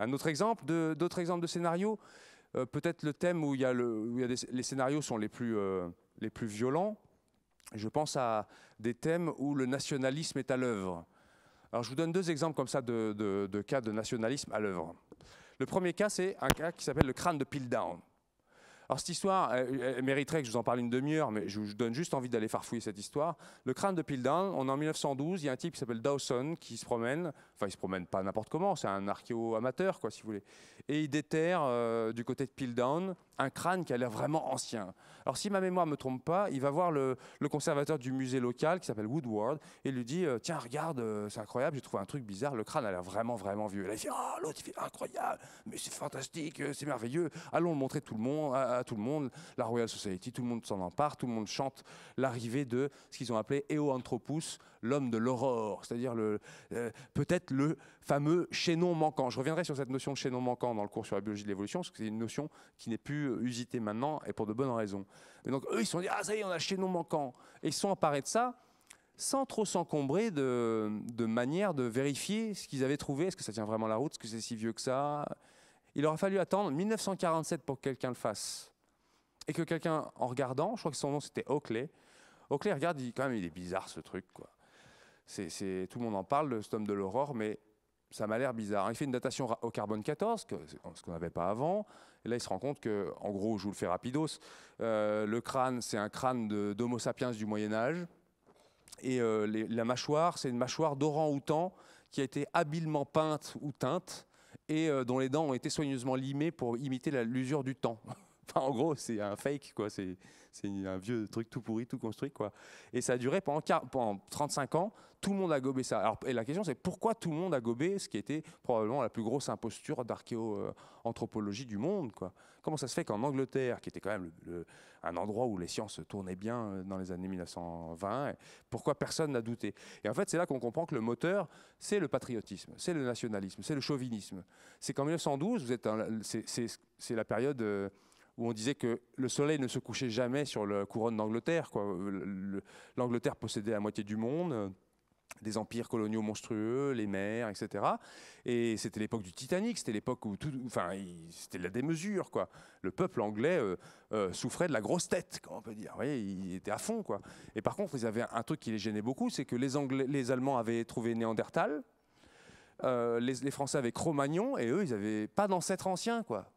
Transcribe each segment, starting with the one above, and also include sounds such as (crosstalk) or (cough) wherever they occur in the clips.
Un autre exemple, d'autres exemples de scénarios, euh, peut-être le thème où, le, les scénarios sont les plus, euh, les plus violents, je pense à des thèmes où le nationalisme est à l'œuvre. Alors je vous donne deux exemples comme ça de, cas de nationalisme à l'œuvre. Le premier cas, c'est un cas qui s'appelle le crâne de Pildown. Alors cette histoire, mériterait que je vous en parle une demi-heure, mais je vous donne juste envie d'aller farfouiller cette histoire. Le crâne de Pildown, on est en 1912, il y a un type qui s'appelle Dawson qui se promène, enfin il se promène pas n'importe comment, c'est un archéo-amateur, quoi, si vous voulez, et il déterre euh, du côté de Pildown un crâne qui a l'air vraiment ancien. Alors si ma mémoire ne me trompe pas, il va voir le, conservateur du musée local qui s'appelle Woodward et lui dit euh, tiens regarde euh, c'est incroyable j'ai trouvé un truc bizarre le crâne a l'air vraiment vraiment vieux. Et là il fait oh, l'autre il fait incroyable mais c'est fantastique c'est merveilleux allons le montrer tout le monde tout le monde, la Royal Society, tout le monde s'en empare, tout le monde chante l'arrivée de ce qu'ils ont appelé Eoanthropus, l'homme de l'aurore, c'est-à-dire le, euh, peut-être le fameux chaînon manquant. Je reviendrai sur cette notion de chaînon manquant dans le cours sur la biologie de l'évolution, parce que c'est une notion qui n'est plus euh, usitée maintenant et pour de bonnes raisons. Mais donc eux, ils se sont dit, ah ça y est, on a le chaînon manquant. Et ils sont emparés de ça sans trop s'encombrer de, de manière de vérifier ce qu'ils avaient trouvé. Est-ce que ça tient vraiment la route Est-ce que c'est si vieux que ça il aura fallu attendre 1947 pour que quelqu'un le fasse. Et que quelqu'un, en regardant, je crois que son nom c'était Oakley, Oakley regarde, il, quand même, il est bizarre ce truc. Quoi. C'est, tout le monde en parle, le homme de l'aurore, mais ça m'a l'air bizarre. Il fait une datation au carbone 14, ce qu'on n'avait pas avant. Et là, il se rend compte que, en gros, je vous le fais rapidos, euh, le crâne, c'est un crâne d'Homo sapiens du Moyen Âge. Et euh, la mâchoire, c'est une mâchoire d'orang-outan qui a été habilement peinte ou teinte et euh, dont les dents ont été soigneusement limées pour imiter l'usure du temps. (laughs) (laughs) en gros, c'est un fake, quoi. C'est un vieux truc tout pourri, tout construit, quoi. Et ça a duré pendant, pendant 35 ans. Tout le monde a gobé ça. Alors, et la question, c'est pourquoi tout le monde a gobé ce qui était probablement la plus grosse imposture d'archéo-anthropologie du monde, quoi. Comment ça se fait qu'en Angleterre, qui était quand même un endroit où les sciences tournaient bien euh, dans les années 1920, pourquoi personne n'a douté Et en fait, c'est là qu'on comprend que le moteur, c'est le patriotisme, c'est le nationalisme, c'est le chauvinisme. C'est qu'en 1912, c'est la période... Euh, où on disait que le soleil ne se couchait jamais sur la couronne d'Angleterre. L'Angleterre possédait la moitié du monde des empires coloniaux monstrueux, les mers, etc. Et c'était l'époque du Titanic, c'était l'époque où tout, enfin, c'était la démesure, quoi. Le peuple anglais euh, euh, souffrait de la grosse tête, comme on peut dire. il était à fond, quoi. Et par contre, ils avaient un truc qui les gênait beaucoup, c'est que les les Allemands avaient trouvé Néandertal, euh, les, Français avaient cro et eux, ils n'avaient pas d'ancêtres anciens, quoi.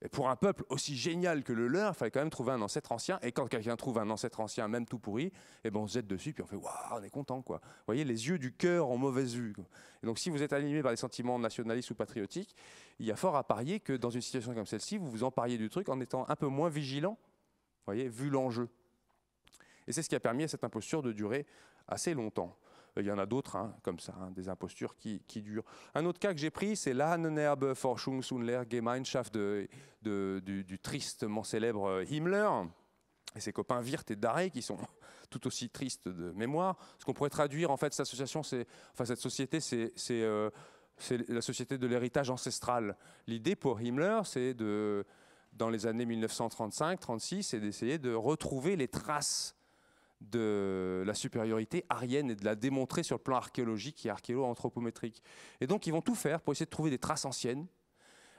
Et pour un peuple aussi génial que le leur, il fallait quand même trouver un ancêtre ancien. Et quand quelqu'un trouve un ancêtre ancien, même tout pourri, et eh ben on se jette dessus, puis on fait waouh, on est content quoi. Vous voyez, les yeux du cœur ont mauvaise vue. donc si vous êtes animé par des sentiments nationalistes ou patriotiques, il y a fort à parier que dans une situation comme celle-ci, vous vous empariez du truc en étant un peu moins vigilant, voyez, vu l'enjeu. Et c'est ce qui a permis à cette imposture de durer assez longtemps. Il euh, y en a d'autres, hein, comme ça, hein, des impostures qui, durent. Un autre cas que j'ai pris, c'est la Forschungs- und Lehrgemeinschaft de, du, tristement célèbre euh, Himmler et ses copains Wirth et Daré, qui sont (laughs) tout aussi tristes de mémoire. Ce qu'on pourrait traduire, en fait, cette association, cette société, euh, c'est, la société de l'héritage ancestral. L'idée pour Himmler, c'est de, dans les années 1935-36, c'est d'essayer de retrouver les traces de la supériorité arienne et de la démontrer sur le plan archéologique et archéo-anthropométrique. Et donc ils vont tout faire pour essayer de trouver des traces anciennes,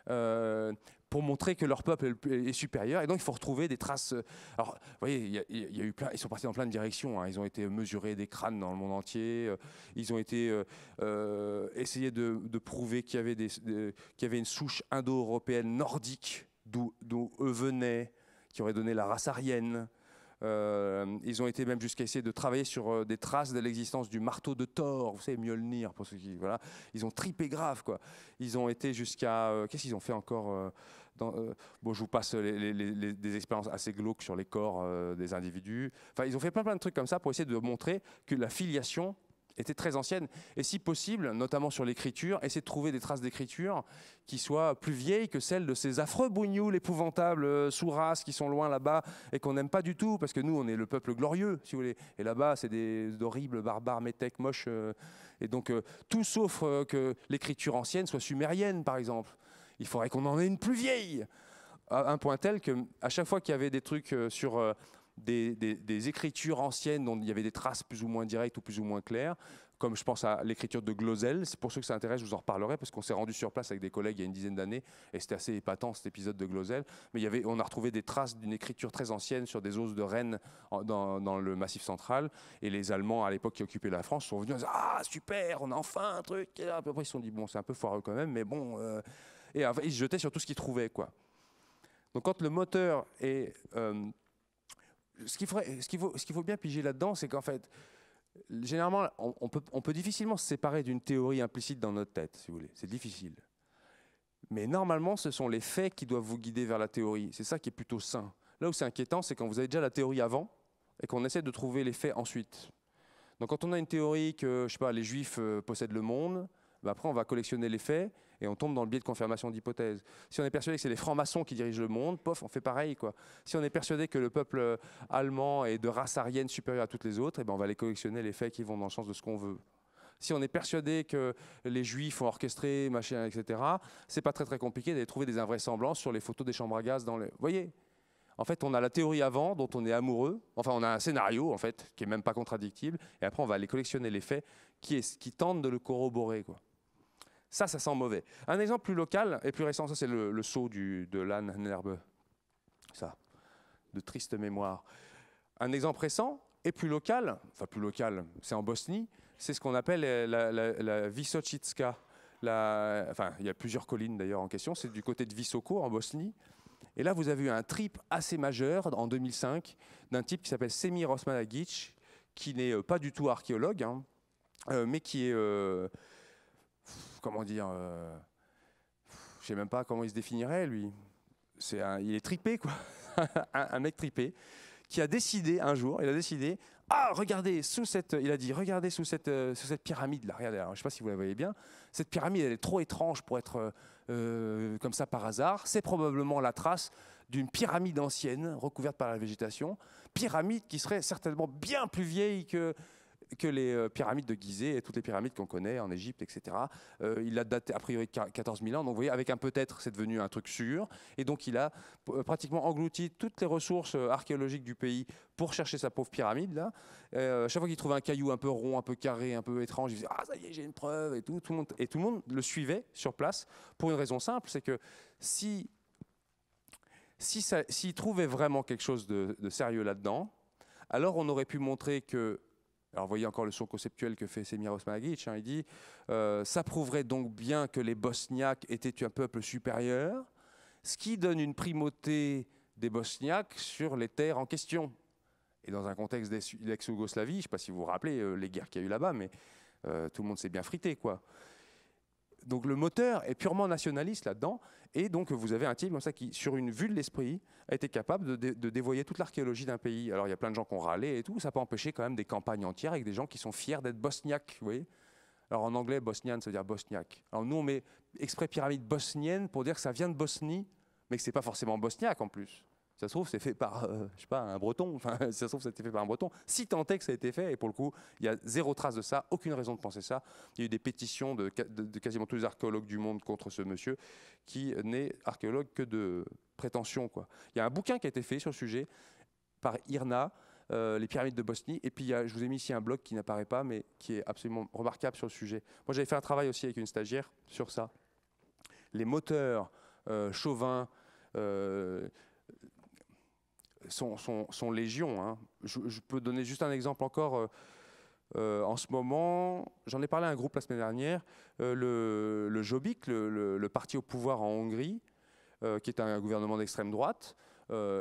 euh, pour montrer que leur peuple est, supérieur. Et donc, il faut retrouver des traces. Euh, alors, vous voyez, il y, a, eu plein, ils sont partis dans plein de directions. Hein. Ils ont été mesurés des crânes dans le monde entier. Euh, ils ont été euh, de, prouver qu'il y avait, des, qu'il y avait une souche indo-européenne nordique d'où, d'où eux venaient, qui aurait donné la race aryenne. Euh, ils ont été même jusqu'à essayer de travailler sur euh, des traces de l'existence du marteau de Thor, vous savez, Mjolnir, pour ceux qui. Voilà. Ils ont tripé grave, quoi. Ils ont été jusqu'à. Euh, qu'est-ce qu'ils ont fait encore dans, bon, je vous passe les, des expériences assez glauques sur les corps des individus. Enfin, ils ont fait plein, plein de trucs comme ça pour essayer de montrer que la filiation était très ancienne. Et si possible, notamment sur l'écriture, essayer de trouver des traces d'écriture qui soient plus vieilles que celles de ces affreux bougnoules épouvantables euh, sous qui sont loin là-bas et qu'on n'aime pas du tout, parce que nous, on est le peuple glorieux, si vous voulez. Et là-bas, c'est des horribles barbares, métèques, moches. Euh, et donc, euh, tout sauf que l'écriture ancienne soit sumérienne, par exemple. Il faudrait qu'on en ait une plus vieille à un point tel que à chaque fois qu'il y avait des trucs sur des, écritures anciennes dont il y avait des traces plus ou moins directes ou plus ou moins claires, comme je pense à l'écriture de Glosel. C'est pour ceux que ça intéresse, je vous en reparlerai parce qu'on s'est rendu sur place avec des collègues il y a une dizaine d'années et c'était assez épatant cet épisode de Glosel. Mais il y avait, on a retrouvé des traces d'une écriture très ancienne sur des os de rennes dans, le Massif central et les Allemands à l'époque qui occupaient la France sont venus en disant ah super on a enfin un truc. Et après ils se sont dit bon c'est un peu foireux quand même mais bon euh, et enfin, ils se jetaient sur tout ce qu'ils trouvaient quoi. Donc quand le moteur est euh, ce qu'il faut, bien piger là-dedans, c'est qu'en fait, généralement, on, peut, on peut difficilement se séparer d'une théorie implicite dans notre tête, si vous voulez. C'est difficile. Mais normalement, ce sont les faits qui doivent vous guider vers la théorie. C'est ça qui est plutôt sain. Là où c'est inquiétant, c'est quand vous avez déjà la théorie avant et qu'on essaie de trouver les faits ensuite. Donc quand on a une théorie que, je sais pas, les juifs euh, possèdent le monde, bah, après on va collectionner les faits et on tombe dans le biais de confirmation d'hypothèses. Si on est persuadé que c'est les francs-maçons qui dirigent le monde, pof, on fait pareil. Quoi. Si on est persuadé que le peuple euh, allemand est de race aryenne supérieure à toutes les autres, et eh ben on va aller collectionner les faits qui vont dans le sens de ce qu'on veut. Si on est persuadé que les juifs ont orchestré, machin, etc., c'est pas très très compliqué d'aller trouver des invraisemblances sur les photos des chambres à gaz dans les. Vous voyez en fait, on a la théorie avant dont on est amoureux. Enfin, on a un scénario en fait qui est même pas contradictible. Et après, on va aller collectionner les faits qui, qui tentent de le corroborer. Quoi. Ça, ça sent mauvais. Un exemple plus local et plus récent, ça c'est le, saut du, de l'âne herbe Ça, de triste mémoire. Un exemple récent et plus local, enfin plus local, c'est en Bosnie, c'est ce qu'on appelle la, la, enfin, il y a plusieurs collines d'ailleurs en question, c'est du côté de Visoko en Bosnie. Et là, vous avez eu un trip assez majeur en 2005 d'un type qui s'appelle Semir Osmanagic, qui n'est euh, pas du tout archéologue, hein, euh, mais qui est, euh, comment dire, euh, Je ne sais même pas comment il se définirait, lui. C'est il est tripé, quoi. (laughs) un, mec tripé qui a décidé un jour, il a décidé, ah, regardez, sous cette, il a dit, regardez sous cette, euh, cette pyramide là, regardez, alors, je sais pas si vous la voyez bien, cette pyramide, elle est trop étrange pour être euh, comme ça par hasard. C'est probablement la trace d'une pyramide ancienne recouverte par la végétation, pyramide qui serait certainement bien plus vieille que que les euh, pyramides de Gizeh et toutes les pyramides qu'on connaît en Égypte, etc. Euh, il a daté a priori de 14 000 ans. Donc vous voyez, avec un peut-être, c'est devenu un truc sûr. Et donc il a euh, pratiquement englouti toutes les ressources archéologiques du pays pour chercher sa pauvre pyramide. Là. chaque fois qu'il trouvait un caillou un peu rond, un peu carré, un peu étrange, il disait Ah, ça y est, j'ai une preuve. Et tout, tout le monde, et tout le monde le suivait sur place pour une raison simple c'est que si trouvait trouvait vraiment quelque chose de sérieux là-dedans, alors on aurait pu montrer que alors voyez encore le son conceptuel que fait Semir Magic, hein. il dit euh, Ça prouverait donc bien que les Bosniaques étaient un peuple supérieur, ce qui donne une primauté des Bosniaques sur les terres en question. Et dans un contexte d'ex-Yougoslavie, je ne sais pas si vous vous rappelez euh, les guerres qu'il y a eu là-bas, mais euh, tout le monde s'est bien frité. quoi. Donc le moteur est purement nationaliste là-dedans. Et donc vous avez un type comme ça qui, sur une vue de l'esprit, a été capable de, dévoyer toute l'archéologie d'un pays. Alors il y a plein de gens qui ont râlé et tout. Ça peut empêcher quand même des campagnes entières avec des gens qui sont fiers d'être bosniaques, vous alors en anglais, bosniane, ça veut dire bosniaque. Alors nous, on met exprès pyramide bosnienne pour dire que ça vient de Bosnie, mais que n'est pas forcément bosniaque en plus ça se trouve, c'est fait par, euh, je sais pas, un breton. Enfin, si (laughs) ça se trouve, ça fait par un breton. Si tant est que ça a été fait, et pour le coup, il y a zéro trace de ça, aucune raison de penser ça. Il y a eu des pétitions de, quasiment tous les archéologues du monde contre ce monsieur, qui n'est archéologue que de prétention. Il y a un bouquin qui a été fait sur le sujet par Irna, euh, les pyramides de Bosnie. Et puis, je vous ai mis ici un blog qui n'apparaît pas, mais qui est absolument remarquable sur le sujet. Moi, j'avais fait un travail aussi avec une stagiaire sur ça. Les moteurs euh, chauvin. chauvins, sont, sont, légion. Hein. Je, peux donner juste un exemple encore. Euh, euh, en ce moment, j'en ai parlé à un groupe la semaine dernière, euh, le, Jobbik, le, parti au pouvoir en Hongrie, qui est un gouvernement d'extrême droite,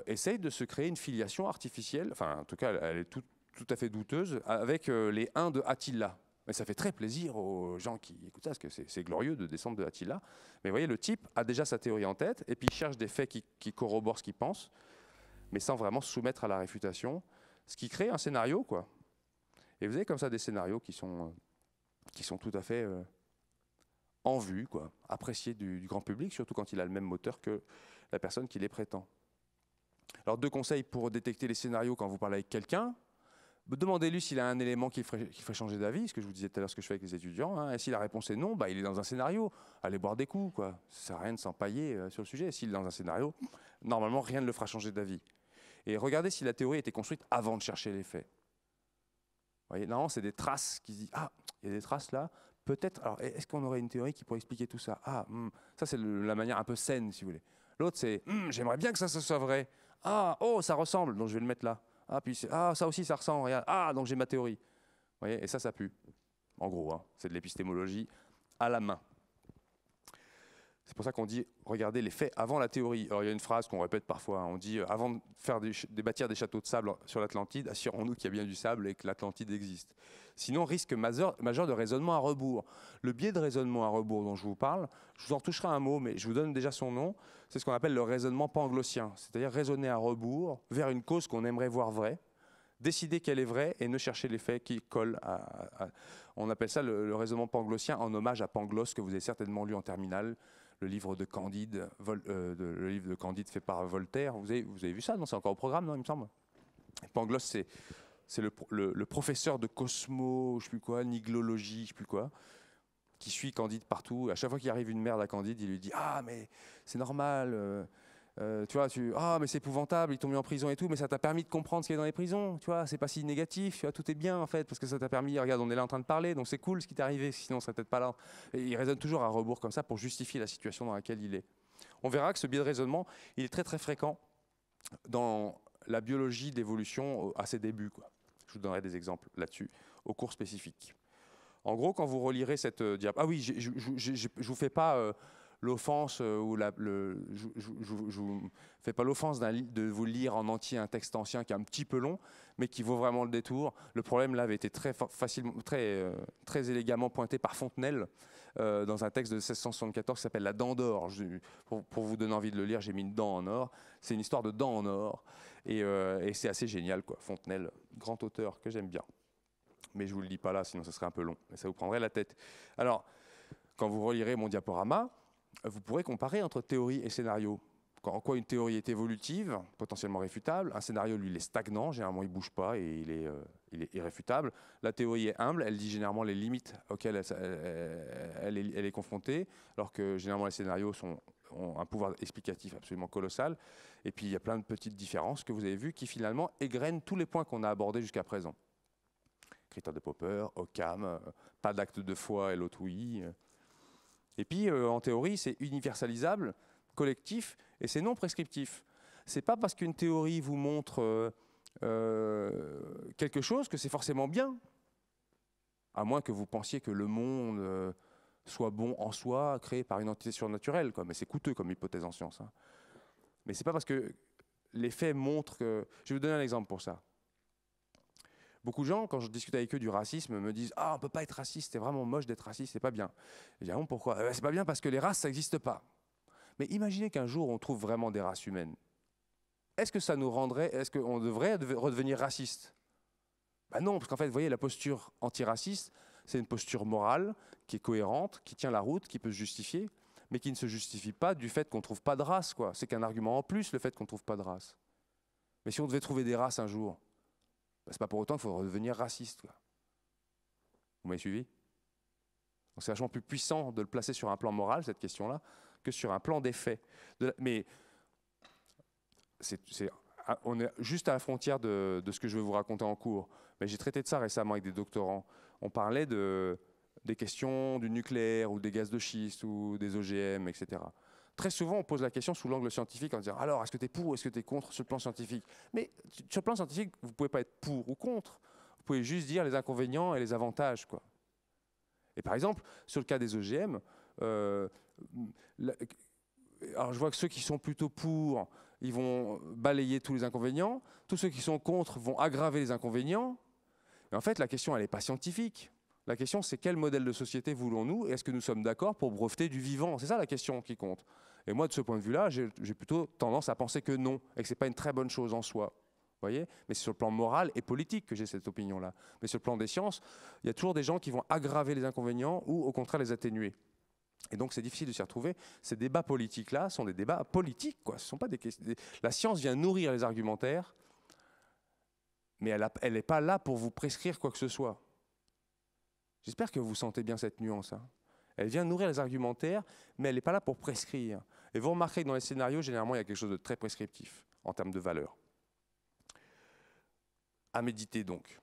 essaye de se créer une filiation artificielle, enfin en tout cas elle est tout, à fait douteuse, avec les 1 de Attila. Mais ça fait très plaisir aux gens qui écoutent ça, parce que c'est glorieux de descendre de Attila. Mais vous voyez, le type a déjà sa théorie en tête, et puis il cherche des faits qui, qui corroborent ce qu'il pense mais sans vraiment se soumettre à la réfutation, ce qui crée un scénario, quoi. Et vous avez comme ça des scénarios qui sont, euh, qui sont tout à fait euh, en vue, quoi, appréciés du, grand public, surtout quand il a le même moteur que la personne qui les prétend. Alors deux conseils pour détecter les scénarios quand vous parlez avec quelqu'un. Demandez-lui s'il a un élément qui ferait, changer d'avis, ce que je vous disais tout à l'heure, ce que je fais avec les étudiants. Hein. Et si la réponse est non, bah, il est dans un scénario. Allez boire des coups, quoi. Ça sert à rien de s'empailler euh, sur le sujet. Et S'il est dans un scénario, normalement, rien ne le fera changer d'avis. Et regardez si la théorie était construite avant de chercher les faits. voyez, normalement, c'est des traces qui se disent Ah, il y a des traces là, peut-être. Alors, est-ce qu'on aurait une théorie qui pourrait expliquer tout ça Ah, hmm, ça, c'est la manière un peu saine, si vous voulez. L'autre, c'est hmm, J'aimerais bien que ça, ça soit vrai. Ah, oh, ça ressemble, donc je vais le mettre là. Ah, puis ah, ça aussi, ça ressemble, regarde. Ah, donc j'ai ma théorie. voyez, et ça, ça pue. En gros, hein, c'est de l'épistémologie à la main. C'est pour ça qu'on dit regardez les faits avant la théorie. Alors il y a une phrase qu'on répète parfois, hein. on dit euh, avant de faire des, bâtir des châteaux de sable sur l'Atlantide, assurons-nous qu'il y a bien du sable et que l'Atlantide existe. Sinon, risque majeur, de raisonnement à rebours. Le biais de raisonnement à rebours dont je vous parle, je vous en toucherai un mot, mais je vous donne déjà son nom, c'est ce qu'on appelle le raisonnement panglossien, c'est-à-dire raisonner à rebours vers une cause qu'on aimerait voir vraie, décider qu'elle est vraie et ne chercher les faits qui collent à... on appelle ça le, raisonnement panglossien en hommage à Pangloss, que vous avez certainement lu en terminale, le livre de Candide, euh, livre de Candide fait par Voltaire. Vous avez, vu ça Non, c'est encore au programme, non Il me semble. Pangloss, c'est le, professeur de cosmo, je sais plus quoi, niglologie, je sais plus quoi, qui suit Candide partout. À chaque fois qu'il arrive une merde à Candide, il lui dit Ah, mais c'est normal. Euh, euh, tu vois, ah mais c'est épouvantable, ils t'ont mis en prison et tout, mais ça t'a permis de comprendre ce qu'il y a dans les prisons, tu vois, c'est pas si négatif, tu vois, tout est bien en fait, parce que ça t'a permis, regarde, on est là en train de parler, donc c'est cool ce qui t'est arrivé, sinon ça peut-être pas là. il raisonne toujours à rebours comme ça pour justifier la situation dans laquelle il est. On verra que ce biais de raisonnement, il est très très fréquent dans la biologie d'évolution euh, à ses débuts. Je vous donnerai des exemples là-dessus au cours spécifique. En gros, quand vous relirez cette euh, diapo... ah oui, je ne vous fais pas l'offense euh, ou la, je ne vous fais pas l'offense de vous lire en entier un texte ancien qui est un petit peu long, mais qui vaut vraiment le détour. Le problème là avait été très, facilement, très, euh, très élégamment pointé par Fontenelle euh, dans un texte de 1674 qui s'appelle La Dent d'Or. Pour, vous donner envie de le lire, j'ai mis une dent en or. C'est une histoire de dent en or. Et, c'est assez génial, quoi. Fontenelle, grand auteur que j'aime bien. Mais je ne vous le dis pas là, sinon ce serait un peu long. Et ça vous prendrait la tête. Alors, quand vous relirez mon diaporama, vous pourrez comparer entre théorie et scénario. En quoi une théorie est évolutive, potentiellement réfutable, un scénario, lui, il est stagnant, généralement il ne bouge pas et euh, il est, irréfutable. La théorie est humble, elle dit généralement les limites auxquelles elle, est, confrontée, alors que généralement les scénarios sont, ont un pouvoir explicatif absolument colossal. Et puis il y a plein de petites différences que vous avez vues qui finalement égrènent tous les points qu'on a abordés jusqu'à présent. Critères de Popper, Occam, euh, pas d'acte de foi et l'autre oui. Euh, et puis, euh, en théorie, c'est universalisable, collectif, et c'est non prescriptif. C'est pas parce qu'une théorie vous montre euh, euh, quelque chose que c'est forcément bien. À moins que vous pensiez que le monde soit bon en soi, créé par une entité surnaturelle. Quoi. Mais c'est coûteux comme hypothèse en science. Mais hein. Mais c'est pas parce que les faits montrent que... Je vais vous donner un exemple pour ça. Beaucoup de gens, quand je discute avec eux du racisme, me disent Ah, on peut pas être raciste, c'est vraiment moche d'être raciste, c'est pas bien. je dis ah, pourquoi Ce eh ben, C'est pas bien parce que les races, ça n'existe pas. Mais imaginez qu'un jour, on trouve vraiment des races humaines. Est-ce que ça nous rendrait, est-ce qu'on devrait redevenir raciste ben non, parce qu'en fait, vous voyez, la posture antiraciste, c'est une posture morale qui est cohérente, qui tient la route, qui peut se justifier, mais qui ne se justifie pas du fait qu'on ne trouve pas de race. quoi. C'est qu'un argument en plus, le fait qu'on ne trouve pas de race. Mais si on devait trouver des races un jour, bah, ce n'est pas pour autant qu'il faut devenir raciste. Vous m'avez suivi c'est vachement plus puissant de le placer sur un plan moral, cette question-là, que sur un plan d'effet. mais c'est ah, on est juste à la frontière de, ce que je vais vous raconter en cours. Mais j'ai traité de ça récemment avec des doctorants. On parlait de, des questions du nucléaire ou des gaz de schiste ou des OGM, etc très souvent, on pose la question sous l'angle scientifique en disant alors, est-ce que tu es pour ou est-ce que tu es contre sur le plan scientifique Mais sur le plan scientifique, vous ne pouvez pas être pour ou contre. Vous pouvez juste dire les inconvénients et les avantages. Quoi. Et par exemple, sur le cas des OGM, e euh, alors je vois que ceux qui sont plutôt pour, ils vont balayer tous les inconvénients. Tous ceux qui sont contre vont aggraver les inconvénients. Mais en fait, la question, elle n'est pas scientifique. La question, c'est quel modèle de société voulons-nous est-ce que nous sommes d'accord pour breveter du vivant C'est ça la question qui compte. Et moi, de ce point de vue-là, j'ai plutôt tendance à penser que non, et que ce n'est pas une très bonne chose en soi. Voyez Mais c'est sur le plan moral et politique que j'ai cette opinion-là. Mais sur le plan des sciences, il y a toujours des gens qui vont aggraver les inconvénients ou au contraire les atténuer. Et donc c'est difficile de s'y retrouver. Ces débats politiques-là sont des débats politiques. Quoi. Ce sont pas des questions... La science vient nourrir les argumentaires, mais elle n'est pas là pour vous prescrire quoi que ce soit. J'espère que vous sentez bien cette nuance. Hein. Elle vient nourrir les argumentaires, mais elle n'est pas là pour prescrire. Et vous remarquerez que dans les scénarios, généralement, il y a quelque chose de très prescriptif en termes de valeur. À méditer donc.